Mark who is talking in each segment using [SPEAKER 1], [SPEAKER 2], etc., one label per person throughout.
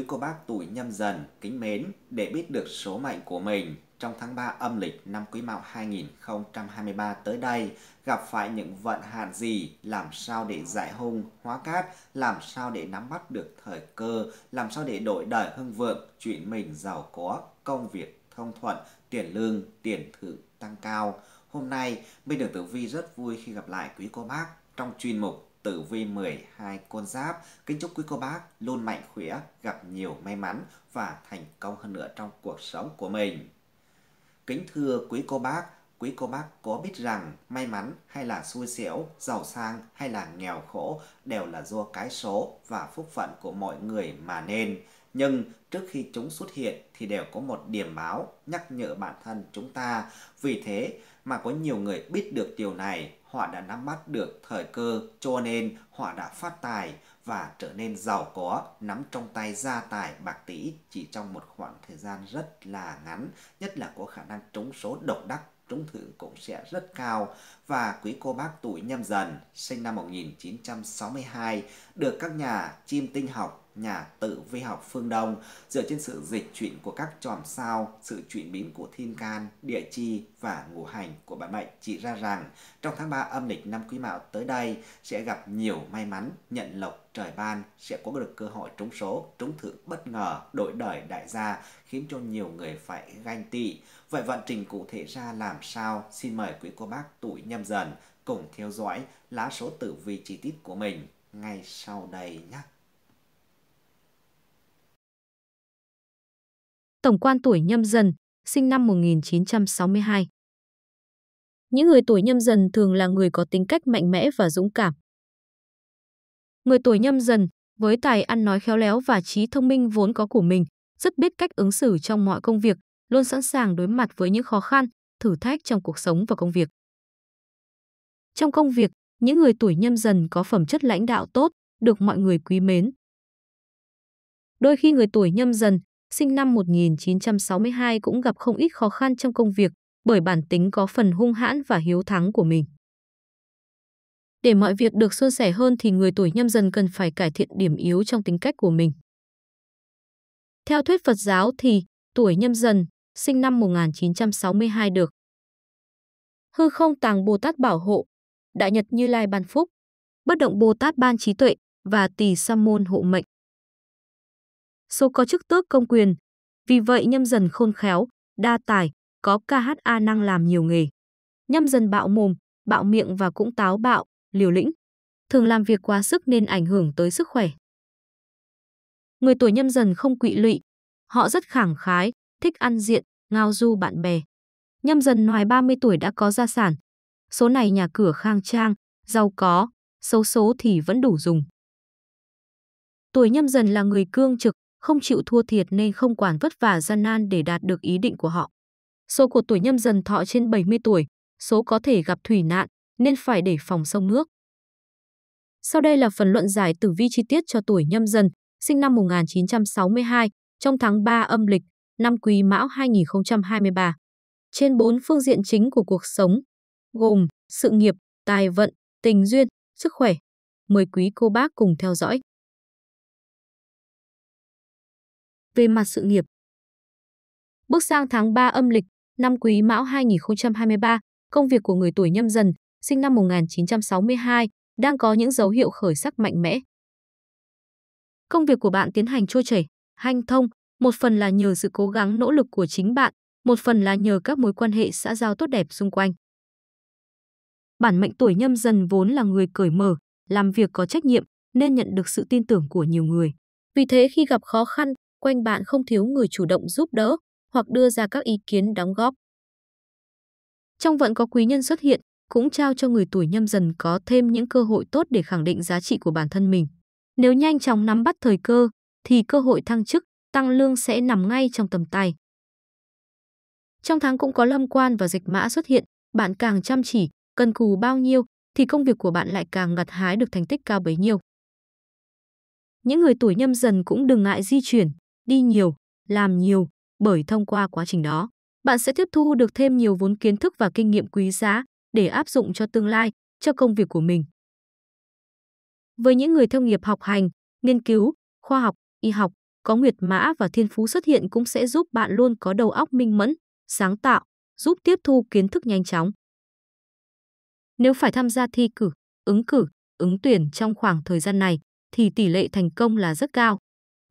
[SPEAKER 1] quý cô bác tuổi nhâm dần kính mến để biết được số mệnh của mình trong tháng 3 âm lịch năm Quý Mão 2023 tới đây gặp phải những vận hạn gì, làm sao để giải hung, hóa cát, làm sao để nắm bắt được thời cơ, làm sao để đổi đời hưng vượng, chuyện mình giàu có, công việc thông thuận, tiền lương, tiền thưởng tăng cao. Hôm nay, Minh Đường Tử Vi rất vui khi gặp lại quý cô bác trong chuyên mục tử vi 12 con giáp. Kính chúc quý cô bác luôn mạnh khỏe, gặp nhiều may mắn và thành công hơn nữa trong cuộc sống của mình. Kính thưa quý cô bác, quý cô bác có biết rằng may mắn hay là xui xẻo, giàu sang hay là nghèo khổ đều là do cái số và phúc phận của mọi người mà nên nhưng trước khi chúng xuất hiện thì đều có một điểm báo nhắc nhở bản thân chúng ta. Vì thế mà có nhiều người biết được điều này, họ đã nắm bắt được thời cơ cho nên họ đã phát tài và trở nên giàu có, nắm trong tay gia tài bạc tỷ chỉ trong một khoảng thời gian rất là ngắn, nhất là có khả năng trúng số độc đắc trúng thưởng cũng sẽ rất cao và quý cô bác tuổi nhâm dần sinh năm 1962 được các nhà chim tinh học nhà tự vi học phương Đông dựa trên sự dịch chuyển của các chòm sao, sự chuyển biến của thiên can, địa chi và ngũ hành của bản mệnh chỉ ra rằng trong tháng 3 âm lịch năm Quý Mão tới đây sẽ gặp nhiều may mắn, nhận lộc trời ban sẽ có được cơ hội trúng số, trúng thưởng bất ngờ, đổi đời đại gia khiến cho nhiều người phải ganh tị. Vậy vận trình cụ thể ra làm sao? Xin mời quý cô bác tuổi nhâm dần cùng theo dõi lá số tử vi chi tiết của mình ngay sau đây nhé.
[SPEAKER 2] tổng quan tuổi nhâm dần, sinh năm 1962. Những người tuổi nhâm dần thường là người có tính cách mạnh mẽ và dũng cảm. Người tuổi nhâm dần, với tài ăn nói khéo léo và trí thông minh vốn có của mình, rất biết cách ứng xử trong mọi công việc, luôn sẵn sàng đối mặt với những khó khăn, thử thách trong cuộc sống và công việc. Trong công việc, những người tuổi nhâm dần có phẩm chất lãnh đạo tốt, được mọi người quý mến. Đôi khi người tuổi nhâm dần sinh năm 1962 cũng gặp không ít khó khăn trong công việc bởi bản tính có phần hung hãn và hiếu thắng của mình. Để mọi việc được suôn sẻ hơn thì người tuổi nhâm dần cần phải cải thiện điểm yếu trong tính cách của mình. Theo thuyết Phật giáo thì tuổi nhâm dần, sinh năm 1962 được. Hư không tàng Bồ Tát bảo hộ, Đại Nhật Như Lai ban phúc, bất động Bồ Tát ban trí tuệ và tỳ sa môn hộ mệnh số có chức tước công quyền. Vì vậy nhâm dần khôn khéo, đa tài, có KHA năng làm nhiều nghề. Nhâm dần bạo mồm, bạo miệng và cũng táo bạo, liều lĩnh. Thường làm việc quá sức nên ảnh hưởng tới sức khỏe. Người tuổi nhâm dần không quỵ lụy. Họ rất khẳng khái, thích ăn diện, ngao du bạn bè. Nhâm dần ngoài 30 tuổi đã có gia sản. Số này nhà cửa khang trang, giàu có, xấu số thì vẫn đủ dùng. Tuổi nhâm dần là người cương trực, không chịu thua thiệt nên không quản vất vả gian nan để đạt được ý định của họ. Số của tuổi nhâm dần thọ trên 70 tuổi, số có thể gặp thủy nạn nên phải để phòng sông nước. Sau đây là phần luận giải tử vi chi tiết cho tuổi nhâm dần, sinh năm 1962, trong tháng 3 âm lịch, năm Quý Mão 2023. Trên bốn phương diện chính của cuộc sống, gồm sự nghiệp, tài vận, tình duyên, sức khỏe. Mời quý cô bác cùng theo dõi. về mặt sự nghiệp. Bước sang tháng 3 âm lịch, năm Quý Mão 2023, công việc của người tuổi nhâm dần, sinh năm 1962, đang có những dấu hiệu khởi sắc mạnh mẽ. Công việc của bạn tiến hành trôi chảy, hanh thông, một phần là nhờ sự cố gắng nỗ lực của chính bạn, một phần là nhờ các mối quan hệ xã giao tốt đẹp xung quanh. Bản mệnh tuổi nhâm dần vốn là người cởi mở, làm việc có trách nhiệm nên nhận được sự tin tưởng của nhiều người. Vì thế khi gặp khó khăn, quanh bạn không thiếu người chủ động giúp đỡ hoặc đưa ra các ý kiến đóng góp. Trong vận có quý nhân xuất hiện, cũng trao cho người tuổi nhâm dần có thêm những cơ hội tốt để khẳng định giá trị của bản thân mình. Nếu nhanh chóng nắm bắt thời cơ, thì cơ hội thăng chức, tăng lương sẽ nằm ngay trong tầm tay. Trong tháng cũng có lâm quan và dịch mã xuất hiện, bạn càng chăm chỉ, cần cù bao nhiêu, thì công việc của bạn lại càng gặt hái được thành tích cao bấy nhiêu. Những người tuổi nhâm dần cũng đừng ngại di chuyển, đi nhiều, làm nhiều, bởi thông qua quá trình đó, bạn sẽ tiếp thu được thêm nhiều vốn kiến thức và kinh nghiệm quý giá để áp dụng cho tương lai, cho công việc của mình. Với những người theo nghiệp học hành, nghiên cứu, khoa học, y học, có nguyệt mã và thiên phú xuất hiện cũng sẽ giúp bạn luôn có đầu óc minh mẫn, sáng tạo, giúp tiếp thu kiến thức nhanh chóng. Nếu phải tham gia thi cử, ứng cử, ứng tuyển trong khoảng thời gian này, thì tỷ lệ thành công là rất cao.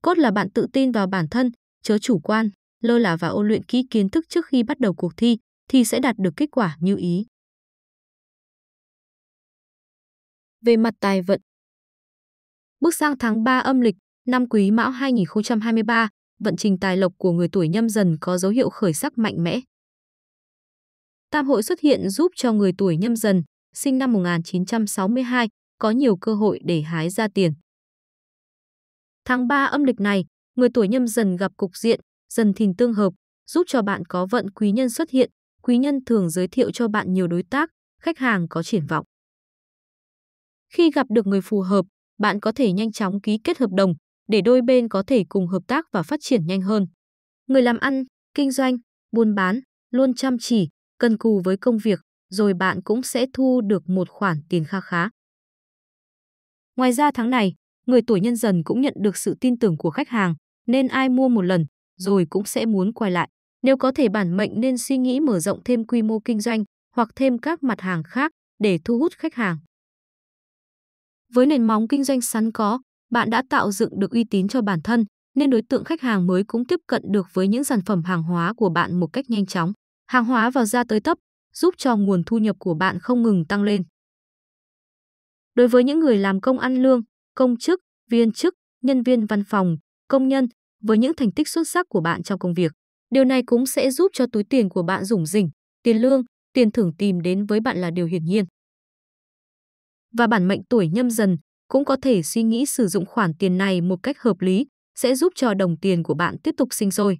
[SPEAKER 2] Cốt là bạn tự tin vào bản thân, chớ chủ quan, lơ là và ôn luyện kỹ kiến thức trước khi bắt đầu cuộc thi thì sẽ đạt được kết quả như ý. Về mặt tài vận Bước sang tháng 3 âm lịch, năm Quý Mão 2023, vận trình tài lộc của người tuổi nhâm dần có dấu hiệu khởi sắc mạnh mẽ. Tam hội xuất hiện giúp cho người tuổi nhâm dần, sinh năm 1962, có nhiều cơ hội để hái ra tiền. Tháng 3 âm lịch này, người tuổi nhâm dần gặp cục diện, dần thìn tương hợp, giúp cho bạn có vận quý nhân xuất hiện, quý nhân thường giới thiệu cho bạn nhiều đối tác, khách hàng có triển vọng. Khi gặp được người phù hợp, bạn có thể nhanh chóng ký kết hợp đồng để đôi bên có thể cùng hợp tác và phát triển nhanh hơn. Người làm ăn, kinh doanh, buôn bán luôn chăm chỉ, cần cù với công việc, rồi bạn cũng sẽ thu được một khoản tiền kha khá. Ngoài ra tháng này, người tuổi nhân dần cũng nhận được sự tin tưởng của khách hàng, nên ai mua một lần rồi cũng sẽ muốn quay lại. Nếu có thể bản mệnh nên suy nghĩ mở rộng thêm quy mô kinh doanh hoặc thêm các mặt hàng khác để thu hút khách hàng. Với nền móng kinh doanh sẵn có, bạn đã tạo dựng được uy tín cho bản thân, nên đối tượng khách hàng mới cũng tiếp cận được với những sản phẩm hàng hóa của bạn một cách nhanh chóng. Hàng hóa vào ra tới tấp, giúp cho nguồn thu nhập của bạn không ngừng tăng lên. Đối với những người làm công ăn lương, công chức, viên chức, nhân viên văn phòng, công nhân với những thành tích xuất sắc của bạn trong công việc. Điều này cũng sẽ giúp cho túi tiền của bạn rủng rỉnh, tiền lương, tiền thưởng tìm đến với bạn là điều hiển nhiên. Và bản mệnh tuổi nhâm dần cũng có thể suy nghĩ sử dụng khoản tiền này một cách hợp lý sẽ giúp cho đồng tiền của bạn tiếp tục sinh sôi.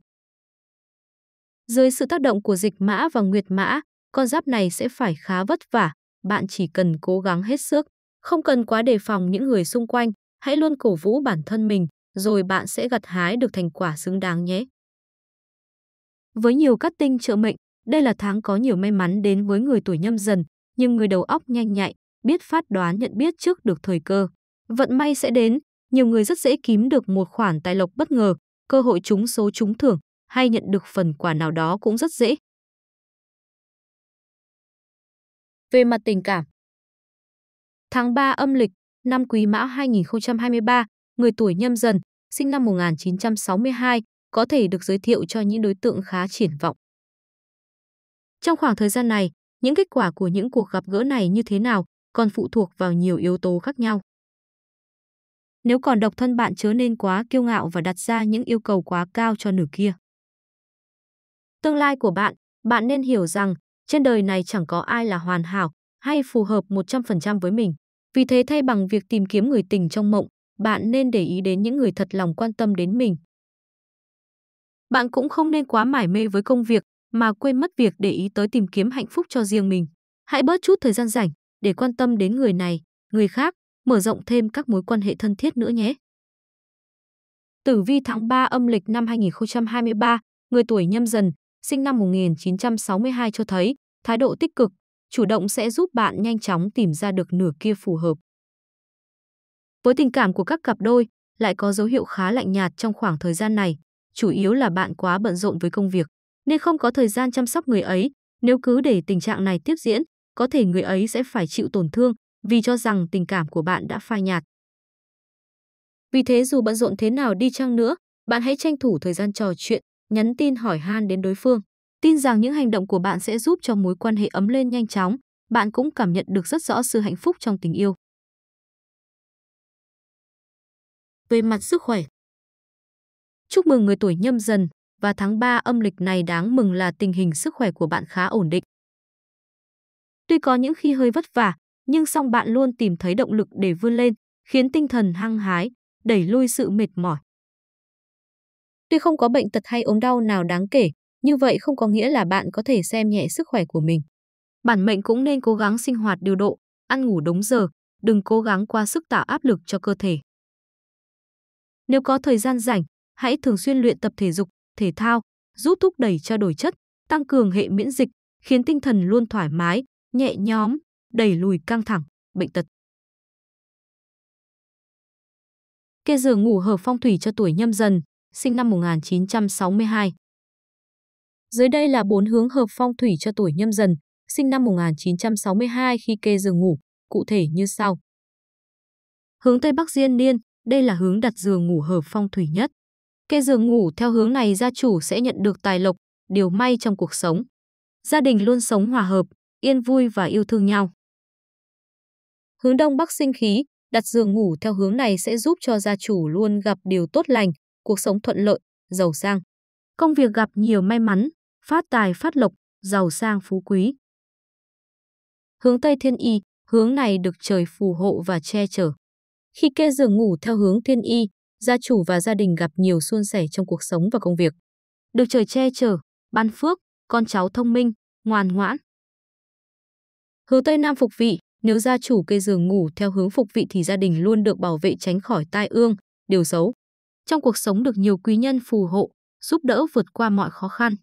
[SPEAKER 2] Dưới sự tác động của dịch mã và nguyệt mã, con giáp này sẽ phải khá vất vả, bạn chỉ cần cố gắng hết sức. Không cần quá đề phòng những người xung quanh, hãy luôn cổ vũ bản thân mình, rồi bạn sẽ gặt hái được thành quả xứng đáng nhé. Với nhiều cát tinh trợ mệnh, đây là tháng có nhiều may mắn đến với người tuổi nhâm dần, nhưng người đầu óc nhanh nhạy, biết phát đoán nhận biết trước được thời cơ. Vận may sẽ đến, nhiều người rất dễ kiếm được một khoản tài lộc bất ngờ, cơ hội trúng số trúng thưởng hay nhận được phần quà nào đó cũng rất dễ. Về mặt tình cảm, Tháng 3 âm lịch, năm Quý Mão 2023, người tuổi nhâm dần, sinh năm 1962, có thể được giới thiệu cho những đối tượng khá triển vọng. Trong khoảng thời gian này, những kết quả của những cuộc gặp gỡ này như thế nào còn phụ thuộc vào nhiều yếu tố khác nhau. Nếu còn độc thân bạn chớ nên quá kiêu ngạo và đặt ra những yêu cầu quá cao cho nửa kia. Tương lai của bạn, bạn nên hiểu rằng trên đời này chẳng có ai là hoàn hảo hay phù hợp 100% với mình. Vì thế thay bằng việc tìm kiếm người tình trong mộng, bạn nên để ý đến những người thật lòng quan tâm đến mình. Bạn cũng không nên quá mải mê với công việc mà quên mất việc để ý tới tìm kiếm hạnh phúc cho riêng mình. Hãy bớt chút thời gian rảnh để quan tâm đến người này, người khác, mở rộng thêm các mối quan hệ thân thiết nữa nhé. Tử vi tháng 3 âm lịch năm 2023, người tuổi nhâm dần, sinh năm 1962 cho thấy thái độ tích cực, chủ động sẽ giúp bạn nhanh chóng tìm ra được nửa kia phù hợp. Với tình cảm của các cặp đôi, lại có dấu hiệu khá lạnh nhạt trong khoảng thời gian này, chủ yếu là bạn quá bận rộn với công việc, nên không có thời gian chăm sóc người ấy. Nếu cứ để tình trạng này tiếp diễn, có thể người ấy sẽ phải chịu tổn thương vì cho rằng tình cảm của bạn đã phai nhạt. Vì thế dù bận rộn thế nào đi chăng nữa, bạn hãy tranh thủ thời gian trò chuyện, nhắn tin hỏi han đến đối phương. Tin rằng những hành động của bạn sẽ giúp cho mối quan hệ ấm lên nhanh chóng, bạn cũng cảm nhận được rất rõ sự hạnh phúc trong tình yêu. Về mặt sức khỏe Chúc mừng người tuổi nhâm dần và tháng 3 âm lịch này đáng mừng là tình hình sức khỏe của bạn khá ổn định. Tuy có những khi hơi vất vả, nhưng song bạn luôn tìm thấy động lực để vươn lên, khiến tinh thần hăng hái, đẩy lui sự mệt mỏi. Tuy không có bệnh tật hay ốm đau nào đáng kể, như vậy không có nghĩa là bạn có thể xem nhẹ sức khỏe của mình. Bản mệnh cũng nên cố gắng sinh hoạt điều độ, ăn ngủ đúng giờ, đừng cố gắng qua sức tạo áp lực cho cơ thể. Nếu có thời gian rảnh, hãy thường xuyên luyện tập thể dục, thể thao, giúp thúc đẩy trao đổi chất, tăng cường hệ miễn dịch, khiến tinh thần luôn thoải mái, nhẹ nhõm, đẩy lùi căng thẳng, bệnh tật. Kê giường ngủ hợp phong thủy cho tuổi nhâm dần, sinh năm 1962. Dưới đây là bốn hướng hợp phong thủy cho tuổi nhâm dần, sinh năm 1962 khi kê giường ngủ, cụ thể như sau. Hướng Tây Bắc Diên Niên, đây là hướng đặt giường ngủ hợp phong thủy nhất. Kê giường ngủ theo hướng này gia chủ sẽ nhận được tài lộc, điều may trong cuộc sống. Gia đình luôn sống hòa hợp, yên vui và yêu thương nhau. Hướng Đông Bắc sinh khí, đặt giường ngủ theo hướng này sẽ giúp cho gia chủ luôn gặp điều tốt lành, cuộc sống thuận lợi, giàu sang. Công việc gặp nhiều may mắn, phát tài phát lộc, giàu sang phú quý. Hướng Tây Thiên Y, hướng này được trời phù hộ và che chở. Khi kê giường ngủ theo hướng Thiên Y, gia chủ và gia đình gặp nhiều suôn sẻ trong cuộc sống và công việc. Được trời che chở, ban phước, con cháu thông minh, ngoan ngoãn. Hướng Tây Nam phục vị, nếu gia chủ kê giường ngủ theo hướng phục vị thì gia đình luôn được bảo vệ tránh khỏi tai ương, điều xấu. Trong cuộc sống được nhiều quý nhân phù hộ, giúp đỡ vượt qua mọi khó khăn.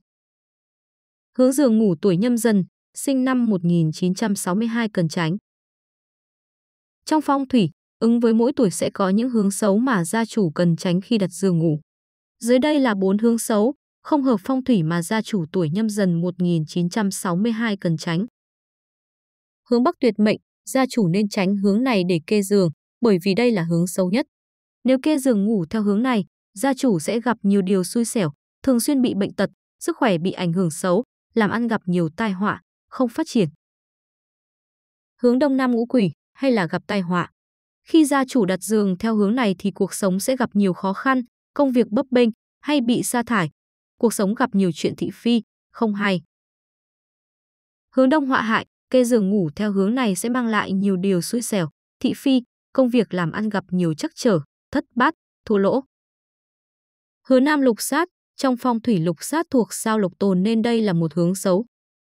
[SPEAKER 2] Hướng Dường ngủ tuổi nhâm dần, sinh năm 1962 cần tránh. Trong phong thủy, ứng với mỗi tuổi sẽ có những hướng xấu mà gia chủ cần tránh khi đặt giường ngủ. Dưới đây là bốn hướng xấu, không hợp phong thủy mà gia chủ tuổi nhâm dần 1962 cần tránh. Hướng Bắc tuyệt mệnh, gia chủ nên tránh hướng này để kê giường, bởi vì đây là hướng xấu nhất. Nếu kê giường ngủ theo hướng này, gia chủ sẽ gặp nhiều điều xui xẻo, thường xuyên bị bệnh tật, sức khỏe bị ảnh hưởng xấu, làm ăn gặp nhiều tai họa, không phát triển. Hướng đông nam ngũ quỷ hay là gặp tai họa. Khi gia chủ đặt giường theo hướng này thì cuộc sống sẽ gặp nhiều khó khăn, công việc bấp bênh hay bị sa thải. Cuộc sống gặp nhiều chuyện thị phi, không hay. Hướng đông họa hại, kê giường ngủ theo hướng này sẽ mang lại nhiều điều xui xẻo, thị phi, công việc làm ăn gặp nhiều trắc trở, thất bát, thua lỗ. Hướng nam lục sát, trong phong thủy lục sát thuộc sao lục tồn nên đây là một hướng xấu.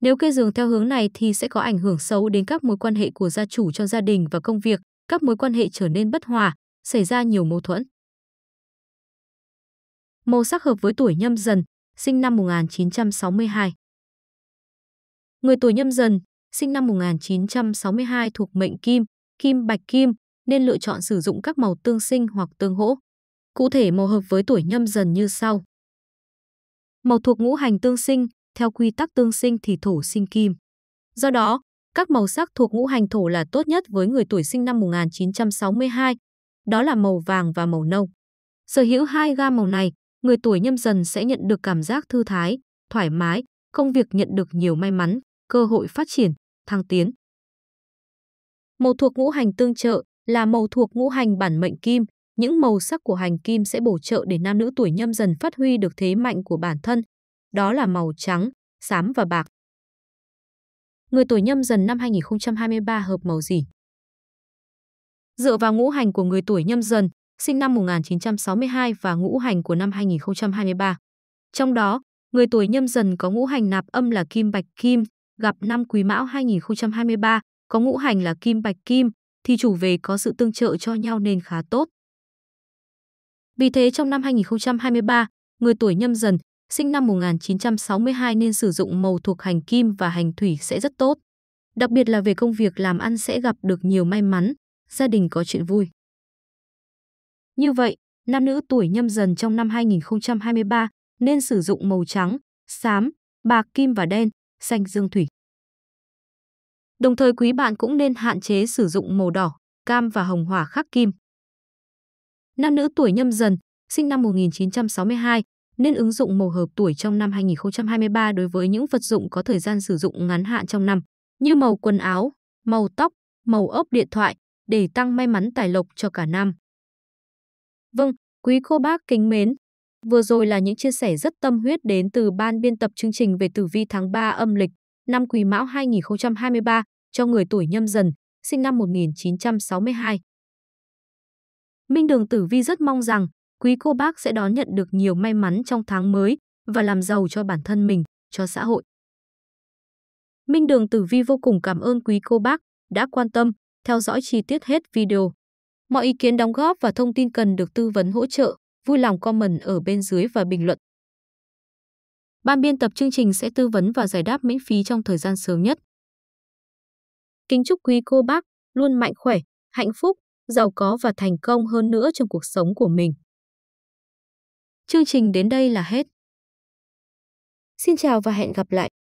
[SPEAKER 2] Nếu kê giường theo hướng này thì sẽ có ảnh hưởng xấu đến các mối quan hệ của gia chủ cho gia đình và công việc, các mối quan hệ trở nên bất hòa, xảy ra nhiều mâu thuẫn. Màu sắc hợp với tuổi nhâm dần, sinh năm 1962. Người tuổi nhâm dần, sinh năm 1962 thuộc mệnh kim, kim bạch kim, nên lựa chọn sử dụng các màu tương sinh hoặc tương hỗ. Cụ thể màu hợp với tuổi nhâm dần như sau. Màu thuộc ngũ hành tương sinh, theo quy tắc tương sinh thì thổ sinh kim. Do đó, các màu sắc thuộc ngũ hành thổ là tốt nhất với người tuổi sinh năm 1962, đó là màu vàng và màu nâu. Sở hữu hai gam màu này, người tuổi nhâm dần sẽ nhận được cảm giác thư thái, thoải mái, công việc nhận được nhiều may mắn, cơ hội phát triển, thăng tiến. Màu thuộc ngũ hành tương trợ là màu thuộc ngũ hành bản mệnh kim, những màu sắc của hành kim sẽ bổ trợ để nam nữ tuổi nhâm dần phát huy được thế mạnh của bản thân, đó là màu trắng, xám và bạc. Người tuổi nhâm dần năm 2023 hợp màu gì? Dựa vào ngũ hành của người tuổi nhâm dần, sinh năm 1962 và ngũ hành của năm 2023. Trong đó, người tuổi nhâm dần có ngũ hành nạp âm là kim bạch kim, gặp năm quý mão 2023, có ngũ hành là kim bạch kim, thì chủ về có sự tương trợ cho nhau nên khá tốt. Vì thế trong năm 2023, người tuổi nhâm dần, sinh năm 1962 nên sử dụng màu thuộc hành kim và hành thủy sẽ rất tốt. Đặc biệt là về công việc làm ăn sẽ gặp được nhiều may mắn, gia đình có chuyện vui. Như vậy, nam nữ tuổi nhâm dần trong năm 2023 nên sử dụng màu trắng, xám, bạc kim và đen, xanh dương thủy. Đồng thời quý bạn cũng nên hạn chế sử dụng màu đỏ, cam và hồng hỏa khắc kim. Nam nữ tuổi nhâm dần, sinh năm 1962, nên ứng dụng màu hợp tuổi trong năm 2023 đối với những vật dụng có thời gian sử dụng ngắn hạn trong năm, như màu quần áo, màu tóc, màu ốc điện thoại để tăng may mắn tài lộc cho cả năm. Vâng, quý cô bác kính mến, vừa rồi là những chia sẻ rất tâm huyết đến từ ban biên tập chương trình về tử vi tháng 3 âm lịch năm Quý Mão 2023 cho người tuổi nhâm dần, sinh năm 1962. Minh Đường Tử Vi rất mong rằng quý cô bác sẽ đón nhận được nhiều may mắn trong tháng mới và làm giàu cho bản thân mình, cho xã hội. Minh Đường Tử Vi vô cùng cảm ơn quý cô bác đã quan tâm, theo dõi chi tiết hết video. Mọi ý kiến đóng góp và thông tin cần được tư vấn hỗ trợ, vui lòng comment ở bên dưới và bình luận. Ban biên tập chương trình sẽ tư vấn và giải đáp miễn phí trong thời gian sớm nhất. Kính chúc quý cô bác luôn mạnh khỏe, hạnh phúc giàu có và thành công hơn nữa trong cuộc sống của mình. Chương trình đến đây là hết. Xin chào và hẹn gặp lại!